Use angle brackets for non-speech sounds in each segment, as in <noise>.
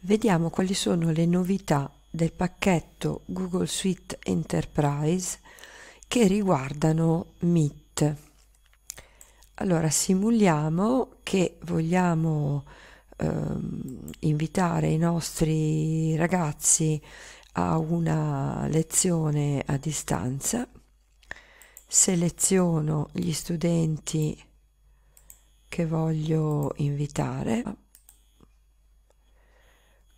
Vediamo quali sono le novità del pacchetto Google Suite Enterprise che riguardano Meet. Allora, simuliamo che vogliamo ehm, invitare i nostri ragazzi a una lezione a distanza. Seleziono gli studenti che voglio invitare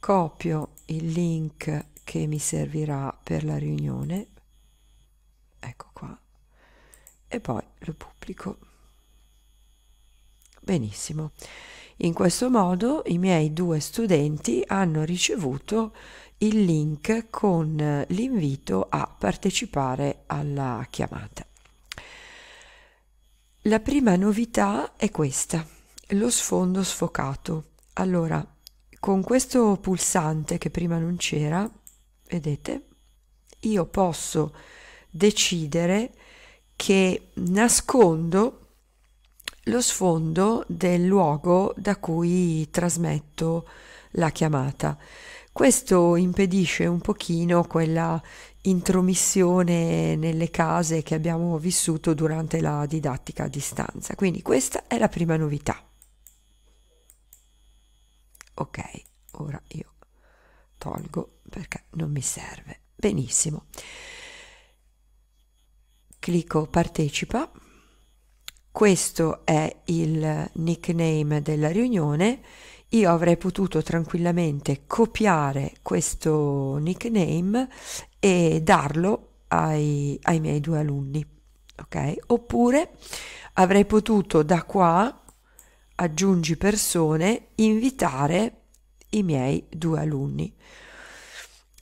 copio il link che mi servirà per la riunione ecco qua e poi lo pubblico benissimo in questo modo i miei due studenti hanno ricevuto il link con l'invito a partecipare alla chiamata. La prima novità è questa, lo sfondo sfocato. Allora, con questo pulsante che prima non c'era, vedete, io posso decidere che nascondo lo sfondo del luogo da cui trasmetto la chiamata. Questo impedisce un pochino quella intromissione nelle case che abbiamo vissuto durante la didattica a distanza. Quindi questa è la prima novità ok ora io tolgo perché non mi serve benissimo clicco partecipa questo è il nickname della riunione io avrei potuto tranquillamente copiare questo nickname e darlo ai, ai miei due alunni ok oppure avrei potuto da qua aggiungi persone, invitare i miei due alunni.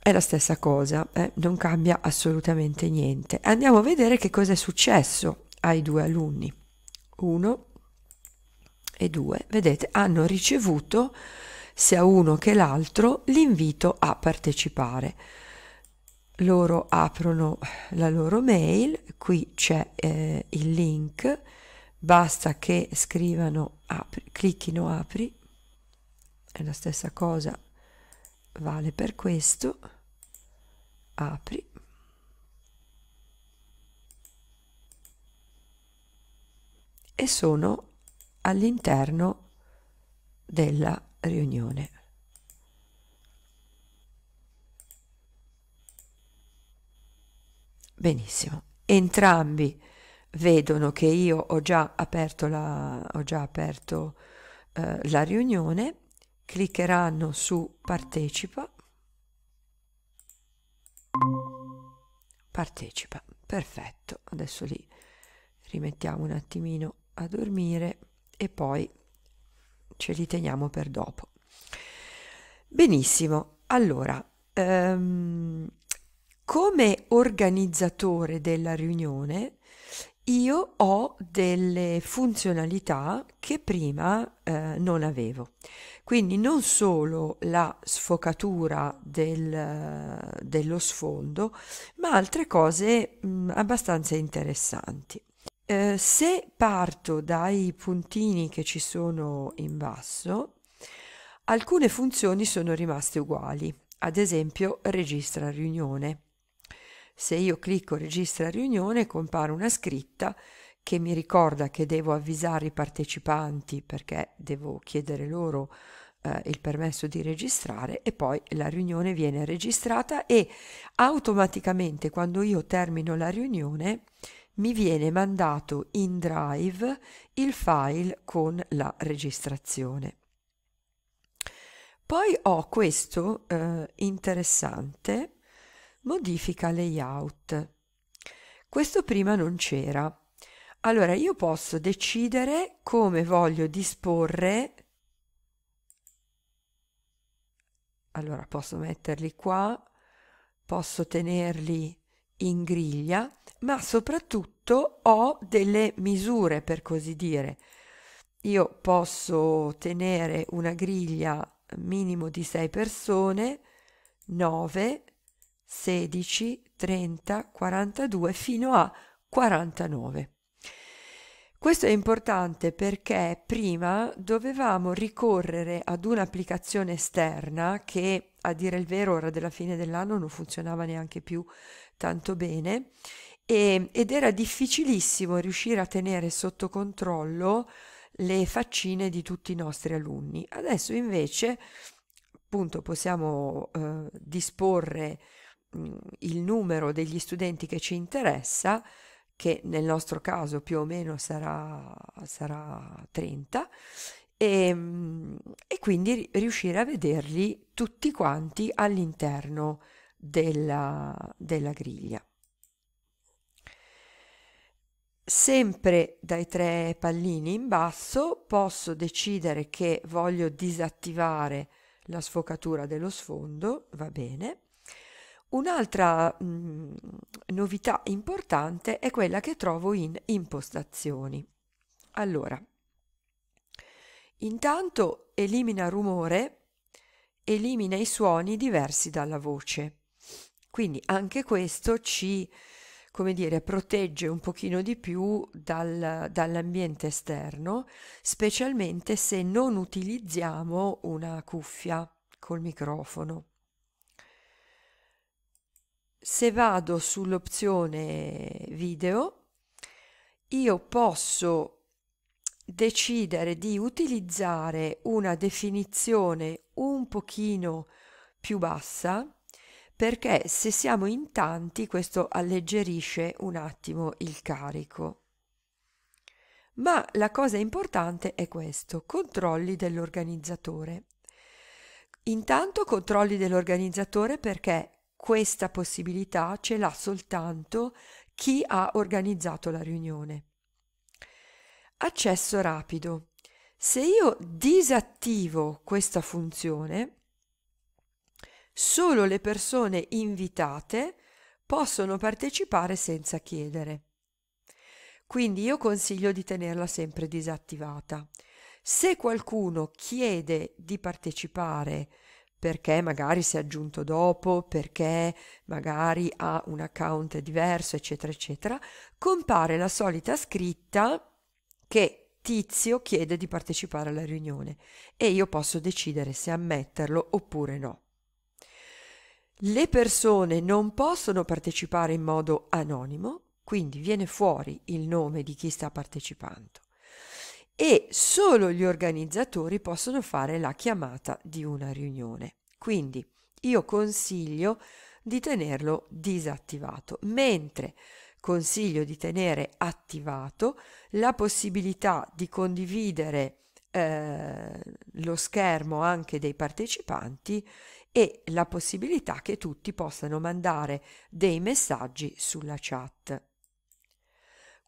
È la stessa cosa, eh? non cambia assolutamente niente. Andiamo a vedere che cosa è successo ai due alunni. Uno e due, vedete, hanno ricevuto sia uno che l'altro l'invito a partecipare. Loro aprono la loro mail, qui c'è eh, il link basta che scrivano apri, clicchino apri e la stessa cosa vale per questo apri e sono all'interno della riunione benissimo entrambi vedono che io ho già aperto la, già aperto, eh, la riunione, cliccheranno su partecipa, partecipa, perfetto, adesso li rimettiamo un attimino a dormire e poi ce li teniamo per dopo. Benissimo, allora, ehm, come organizzatore della riunione, io ho delle funzionalità che prima eh, non avevo. Quindi non solo la sfocatura del, dello sfondo, ma altre cose mh, mm, abbastanza interessanti. Eh, se parto dai puntini che ci sono in basso, alcune funzioni sono rimaste uguali, ad esempio registra riunione se io clicco registra riunione compare una scritta che mi ricorda che devo avvisare i partecipanti perché devo chiedere loro eh, il permesso di registrare e poi la riunione viene registrata e automaticamente quando io termino la riunione mi viene mandato in drive il file con la registrazione. Poi ho questo eh, interessante modifica layout. Questo prima non c'era. Allora io posso decidere come voglio disporre. Allora posso metterli qua, posso tenerli in griglia, ma soprattutto ho delle misure per così dire. Io posso tenere una griglia minimo di 6 persone, 9, persone. 16, 30, 42 fino a 49. Questo è importante perché prima dovevamo ricorrere ad un'applicazione esterna che a dire il vero ora della fine dell'anno non funzionava neanche più tanto bene e, ed era difficilissimo riuscire a tenere sotto controllo le faccine di tutti i nostri alunni. Adesso invece appunto possiamo eh, disporre Mm, il numero degli studenti che ci interessa, che nel nostro caso più o meno sarà, sarà 30, e, mm, e, quindi riuscire a vederli tutti quanti all'interno della, della griglia. Sempre dai tre pallini in basso posso decidere che voglio disattivare la sfocatura dello sfondo, va bene, Un'altra mh, mm, novità importante è quella che trovo in impostazioni. Allora, intanto elimina rumore, elimina i suoni diversi dalla voce. Quindi anche questo ci, come dire, protegge un pochino di più dal, dall'ambiente esterno, specialmente se non utilizziamo una cuffia col microfono se vado sull'opzione video io posso decidere di utilizzare una definizione un pochino più bassa perché se siamo in tanti questo alleggerisce un attimo il carico. Ma la cosa importante è questo, controlli dell'organizzatore. Intanto controlli dell'organizzatore perché questa possibilità ce l'ha soltanto chi ha organizzato la riunione. Accesso rapido. Se io disattivo questa funzione, solo le persone invitate possono partecipare senza chiedere. Quindi io consiglio di tenerla sempre disattivata. Se qualcuno chiede di partecipare perché magari si è aggiunto dopo, perché magari ha un account diverso, eccetera, eccetera, compare la solita scritta che Tizio chiede di partecipare alla riunione e io posso decidere se ammetterlo oppure no. Le persone non possono partecipare in modo anonimo, quindi viene fuori il nome di chi sta partecipando e solo gli organizzatori possono fare la chiamata di una riunione. Quindi io consiglio di tenerlo disattivato, mentre consiglio di tenere attivato la possibilità di condividere eh, lo schermo anche dei partecipanti e la possibilità che tutti possano mandare dei messaggi sulla chat.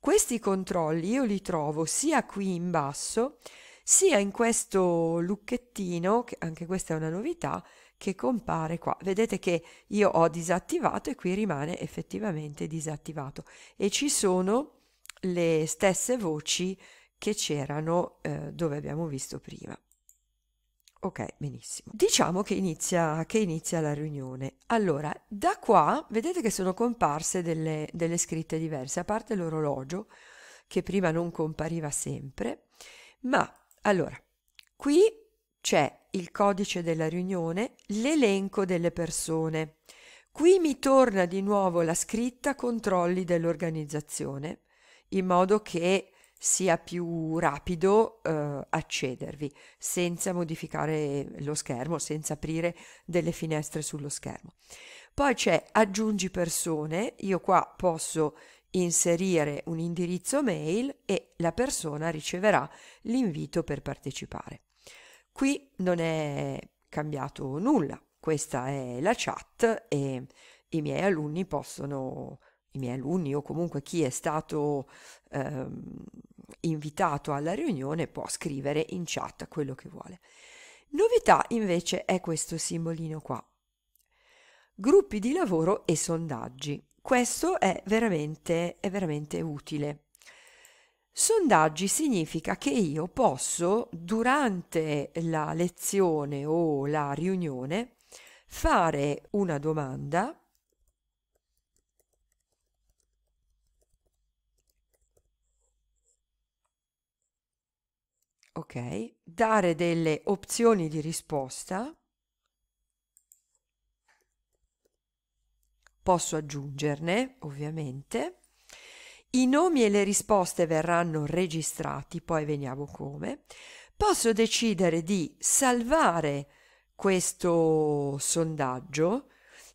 Questi controlli io li trovo sia qui in basso, sia in questo lucchettino, che anche questa è una novità, che compare qua. Vedete che io ho disattivato e qui rimane effettivamente disattivato. E ci sono le stesse voci che c'erano eh, dove abbiamo visto prima. Ok, benissimo. Diciamo che inizia, che inizia, la riunione. Allora, da qua vedete che sono comparse delle, delle scritte diverse, a parte l'orologio, che prima non compariva sempre. Ma, allora, qui c'è il codice della riunione, l'elenco delle persone. Qui mi torna di nuovo la scritta controlli dell'organizzazione, in modo che sia più rapido eh, accedervi senza modificare lo schermo, senza aprire delle finestre sullo schermo. Poi c'è aggiungi persone, io qua posso inserire un indirizzo mail e la persona riceverà l'invito per partecipare. Qui non è cambiato nulla, questa è la chat e i miei alunni possono, i miei alunni o comunque chi è stato ehm, invitato alla riunione può scrivere in chat quello che vuole. Novità invece è questo simbolino qua. Gruppi di lavoro e sondaggi. Questo è veramente, è veramente utile. Sondaggi significa che io posso, durante la lezione o la riunione, fare una domanda ok, dare delle opzioni di risposta, posso aggiungerne ovviamente, i nomi e le risposte verranno registrati, poi veniamo come, posso decidere di salvare questo sondaggio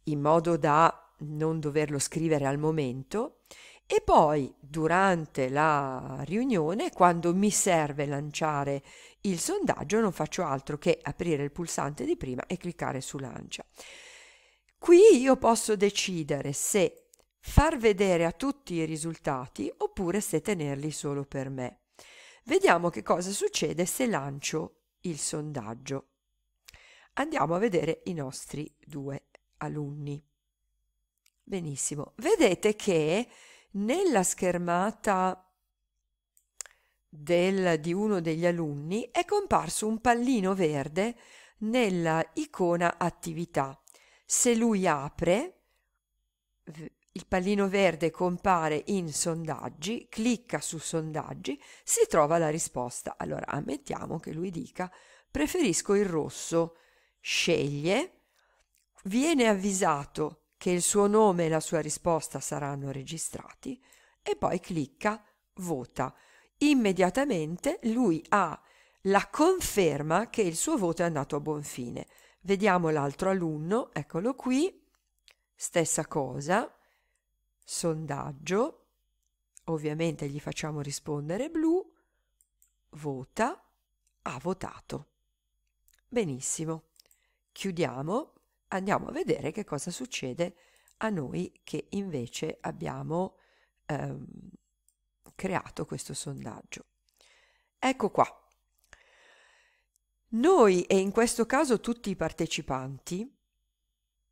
in modo da non doverlo scrivere al momento e poi, durante la riunione, quando mi serve lanciare il sondaggio, non faccio altro che aprire il pulsante di prima e cliccare su lancia. Qui io posso decidere se far vedere a tutti i risultati oppure se tenerli solo per me. Vediamo che cosa succede se lancio il sondaggio. Andiamo a vedere i nostri due alunni. Benissimo, vedete che nella schermata del, di uno degli alunni è comparso un pallino verde nella icona attività. Se lui apre, il pallino verde compare in sondaggi, clicca su sondaggi, si trova la risposta. Allora ammettiamo che lui dica preferisco il rosso, sceglie, viene avvisato che il suo nome e la sua risposta saranno registrati e poi clicca vota. Immediatamente lui ha la conferma che il suo voto è andato a buon fine. Vediamo l'altro alunno, eccolo qui, stessa cosa, sondaggio, ovviamente gli facciamo rispondere blu, vota, ha votato. Benissimo, chiudiamo andiamo a vedere che cosa succede a noi che invece abbiamo ehm, creato questo sondaggio. Ecco qua. Noi e in questo caso tutti i partecipanti,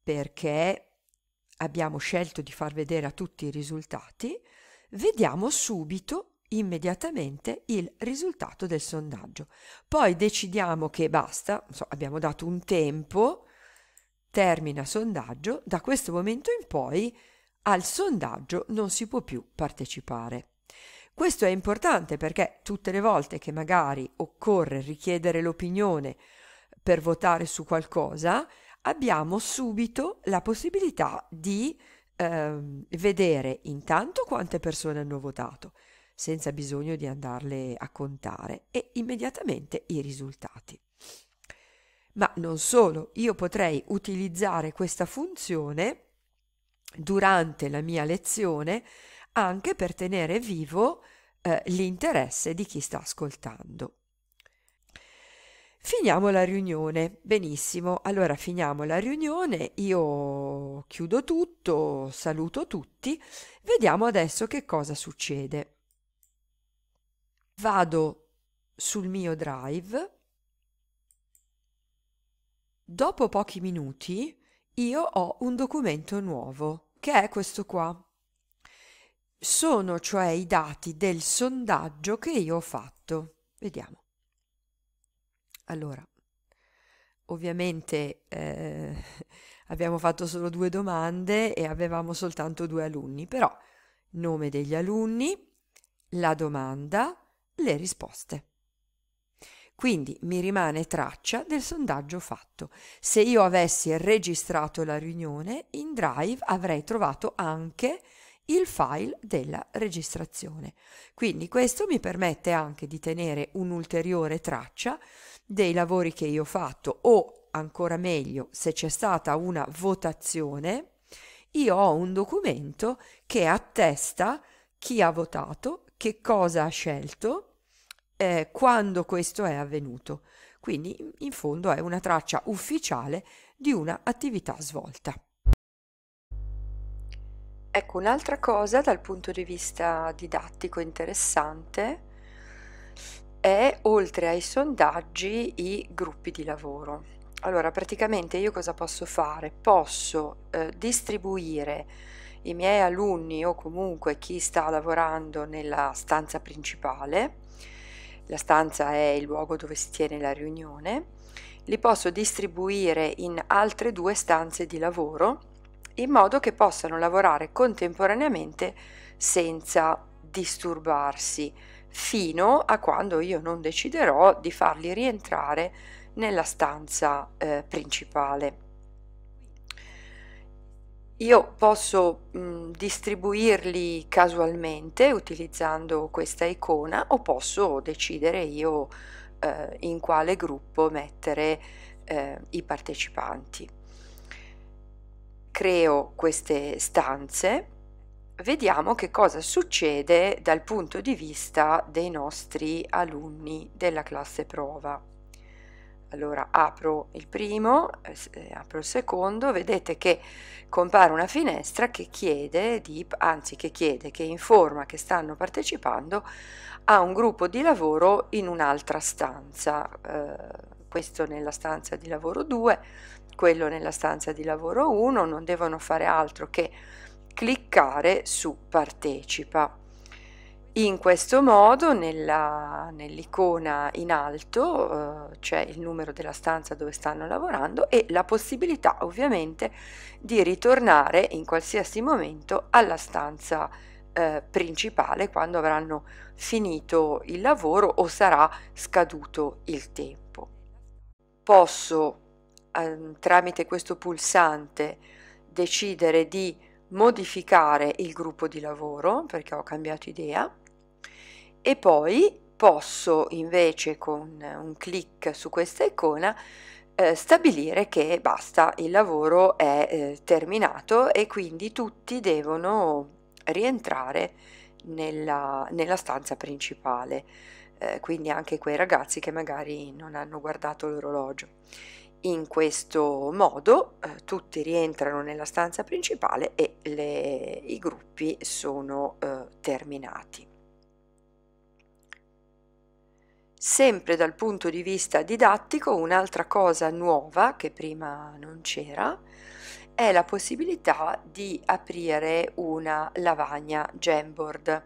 perché abbiamo scelto di far vedere a tutti i risultati, vediamo subito, immediatamente, il risultato del sondaggio. Poi decidiamo che basta, so, abbiamo dato un tempo, Termina sondaggio, da questo momento in poi al sondaggio non si può più partecipare. Questo è importante perché tutte le volte che magari occorre richiedere l'opinione per votare su qualcosa, abbiamo subito la possibilità di ehm, vedere intanto quante persone hanno votato, senza bisogno di andarle a contare, e immediatamente i risultati ma non solo, io potrei utilizzare questa funzione durante la mia lezione anche per tenere vivo eh, l'interesse di chi sta ascoltando. Finiamo la riunione, benissimo, allora finiamo la riunione, io chiudo tutto, saluto tutti, vediamo adesso che cosa succede. Vado sul mio drive Dopo pochi minuti io ho un documento nuovo, che è questo qua. Sono cioè i dati del sondaggio che io ho fatto. Vediamo. Allora, ovviamente eh, <laughs> abbiamo fatto solo due domande e avevamo soltanto due alunni, però nome degli alunni, la domanda, le risposte. Quindi mi rimane traccia del sondaggio fatto. Se io avessi registrato la riunione, in Drive avrei trovato anche il file della registrazione. Quindi questo mi permette anche di tenere un'ulteriore traccia dei lavori che io ho fatto o ancora meglio se c'è stata una votazione, io ho un documento che attesta chi ha votato, che cosa ha scelto eh, quando questo è avvenuto. Quindi in fondo è una traccia ufficiale di una attività svolta. Ecco, un'altra cosa dal punto di vista didattico interessante è, oltre ai sondaggi, i gruppi di lavoro. Allora, praticamente io cosa posso fare? Posso eh, distribuire i miei alunni o comunque chi sta lavorando nella stanza principale la stanza è il luogo dove si tiene la riunione, li posso distribuire in altre due stanze di lavoro in modo che possano lavorare contemporaneamente senza disturbarsi fino a quando io non deciderò di farli rientrare nella stanza eh, principale. Io posso mh, mhmm, distribuirli casualmente utilizzando questa icona o posso decidere io eh, in quale gruppo mettere eh, i partecipanti. Creo queste stanze, vediamo che cosa succede dal punto di vista dei nostri alunni della classe prova allora apro il primo, eh, eh, apro il secondo, vedete che compare una finestra che chiede, di, anzi che chiede, che informa che stanno partecipando a un gruppo di lavoro in un'altra stanza, eh, questo nella stanza di lavoro 2, quello nella stanza di lavoro 1, non devono fare altro che cliccare su partecipa. In questo modo nella, nell'icona in alto eh, c'è il numero della stanza dove stanno lavorando e la possibilità ovviamente di ritornare in qualsiasi momento alla stanza eh, principale quando avranno finito il lavoro o sarà scaduto il tempo. Posso eh, tramite questo pulsante decidere di modificare il gruppo di lavoro perché ho cambiato idea e poi posso invece con un clic su questa icona eh, stabilire che basta, il lavoro è eh, terminato e quindi tutti devono rientrare nella, nella stanza principale, eh, quindi anche quei ragazzi che magari non hanno guardato l'orologio. In questo modo eh, tutti rientrano nella stanza principale e le, i gruppi sono eh, terminati. Sempre dal punto di vista didattico, un'altra cosa nuova che prima non c'era è la possibilità di aprire una lavagna Jamboard.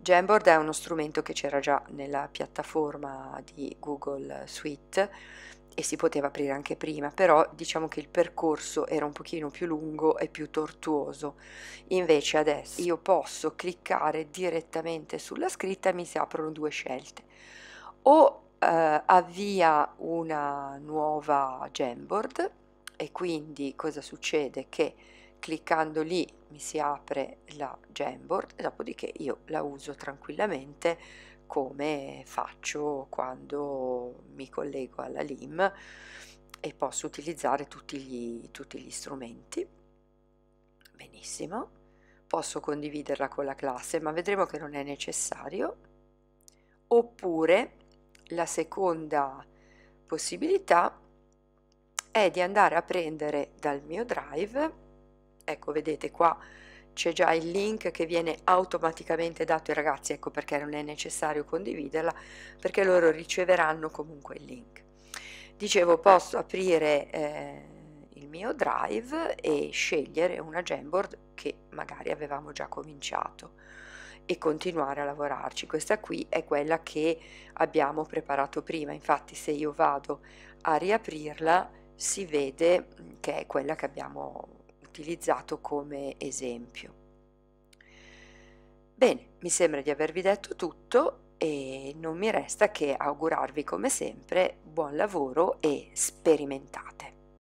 Jamboard è uno strumento che c'era già nella piattaforma di Google Suite e si poteva aprire anche prima, però diciamo che il percorso era un pochino più lungo e più tortuoso. Invece adesso io posso cliccare direttamente sulla scritta e mi si aprono due scelte o eh, avvia una nuova Jamboard e quindi cosa succede? Che cliccando lì mi si apre la Jamboard e dopodiché io la uso tranquillamente come faccio quando mi collego alla LIM e posso utilizzare tutti gli, tutti gli strumenti. Benissimo posso condividerla con la classe, ma vedremo che non è necessario. Oppure la seconda possibilità è di andare a prendere dal mio drive, ecco vedete qua c'è già il link che viene automaticamente dato ai ragazzi, ecco perché non è necessario condividerla, perché loro riceveranno comunque il link. Dicevo, posso aprire eh, il mio drive e scegliere una Jamboard che magari avevamo già cominciato e continuare a lavorarci. Questa qui è quella che abbiamo preparato prima, infatti se io vado a riaprirla si vede mm, che è quella che abbiamo utilizzato come esempio. Bene, mi sembra di avervi detto tutto e non mi resta che augurarvi come sempre buon lavoro e sperimentate.